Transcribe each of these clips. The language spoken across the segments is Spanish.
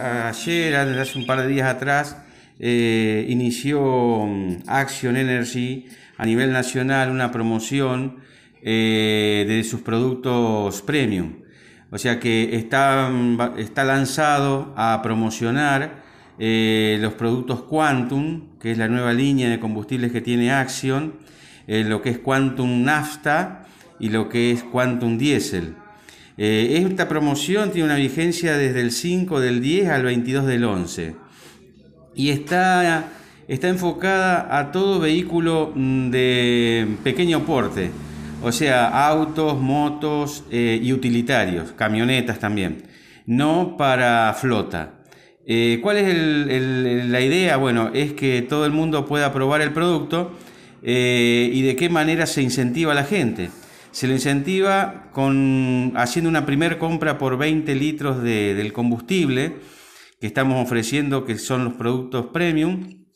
ayer, hace un par de días atrás, eh, inició mm, Action Energy a nivel nacional una promoción eh, de sus productos premium. O sea que está, mm, está lanzado a promocionar eh, los productos Quantum, que es la nueva línea de combustibles que tiene Action, lo que es Quantum Nafta y lo que es Quantum Diesel. Eh, esta promoción tiene una vigencia desde el 5 del 10 al 22 del 11 y está, está enfocada a todo vehículo mm, de pequeño porte, o sea, autos, motos eh, y utilitarios, camionetas también, no para flota. Eh, ¿Cuál es la idea? Bueno, es que todo el mundo pueda probar el producto y de qué manera se incentiva a la gente se lo incentiva con, haciendo una primera compra por 20 litros del combustible que estamos ofreciendo, que son los productos premium.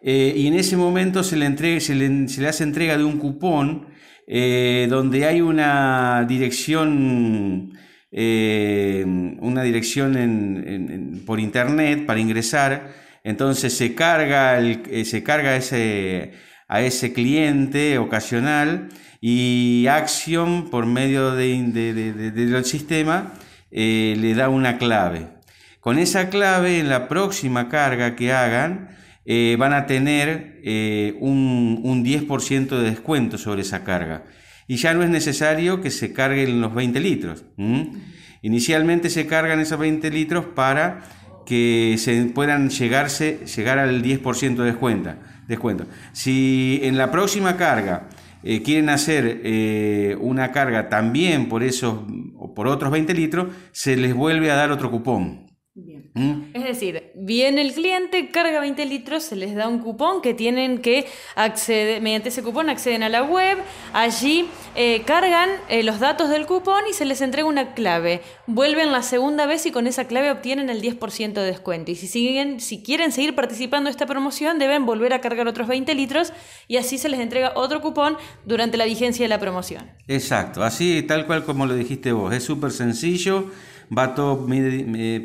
Eh, y en ese momento se le, se, le, hace entrega de un cupón eh, donde hay una dirección, eh, una dirección por internet para ingresar. Entonces se carga, el, se carga ese a ese cliente ocasional y Action, por medio del de, de, sistema, eh, le da una clave. Con esa clave, en la próxima carga que hagan, eh, van a tener eh, un, 10% de descuento sobre esa carga. Y ya no es necesario que se carguen los 20 litros. Inicialmente se cargan esos 20 litros para que se puedan llegarse, llegar al 10% de descuento, descuento. Si en la próxima carga eh, quieren hacer eh, una carga también por esos o por otros 20 litros, se les vuelve a dar otro cupón. Mm. Es decir, viene el cliente, carga 20 litros, se les da un cupón que tienen que acceder, mediante ese cupón acceden a la web, allí eh, cargan eh, los datos del cupón y se les entrega una clave. Vuelven la segunda vez y con esa clave obtienen el 10% de descuento. Y si, siguen, si quieren seguir participando de esta promoción, deben volver a cargar otros 20 litros y así se les entrega otro cupón durante la vigencia de la promoción. Exacto, así tal cual como lo dijiste vos, es súper sencillo va todo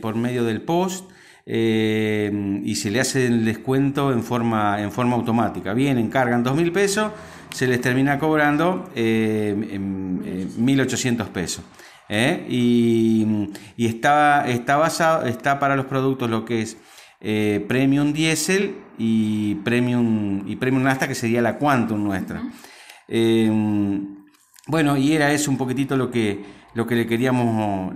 por medio del post eh, y se le hace el descuento en forma, en forma automática. Vienen, cargan 2.000 pesos, se les termina cobrando eh, en, 1.800 pesos. ¿eh? Y, y, está, basado, está para los productos lo que es Premium Diesel y Premium, y Premium Nasta, que sería la Quantum nuestra. Bueno, y era eso un poquitito lo que, lo que le, queríamos,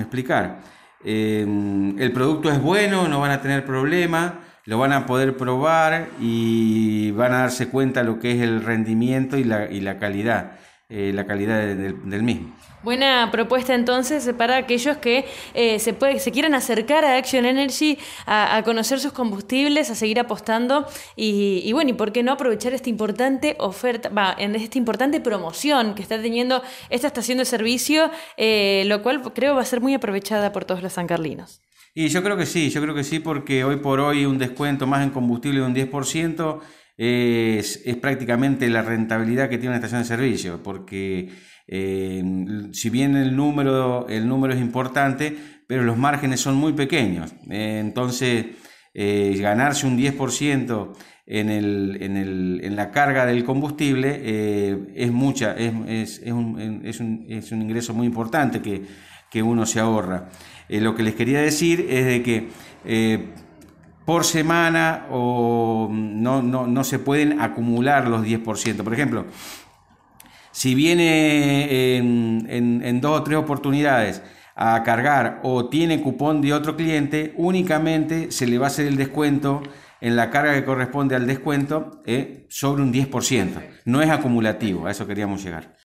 explicar. Em, el producto es bueno, no van a tener problema, lo van a poder probar y van a darse cuenta lo que es el rendimiento y la, y la calidad. Eh, la calidad del, mismo. Buena propuesta entonces para aquellos que eh, se, quieran acercar a Action Energy, a, conocer sus combustibles, a seguir apostando y, bueno, y por qué no aprovechar esta importante oferta, esta importante promoción que está teniendo esta estación de servicio, eh, lo cual creo va a ser muy aprovechada por todos los sancarlinos. Y yo creo que sí, yo creo que sí porque hoy por hoy un descuento más en combustible de un 10% es, prácticamente la rentabilidad que tiene una estación de servicio, porque eh, si bien el número, el número es importante, pero los márgenes son muy pequeños. entonces, eh, ganarse un 10% en, la carga del combustible eh, es mucha, es, un, ingreso muy importante que, uno se ahorra. lo que les quería decir es de que por semana o mm, no, no, no se pueden acumular los 10%. Por ejemplo, si viene en, dos o tres oportunidades a cargar o tiene cupón de otro cliente, únicamente se le va a hacer el descuento en la carga que corresponde al descuento eh, sobre un 10%. No es acumulativo, a eso queríamos llegar.